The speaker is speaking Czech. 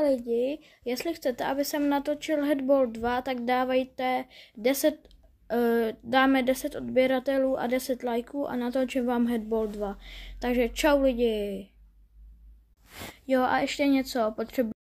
lidi, jestli chcete, aby jsem natočil Headball 2, tak dávajte 10, uh, eh, dáme 10 odběratelů a 10 lajků a natočím vám Headball 2. Takže čau lidi! Jo a ještě něco, potřebuji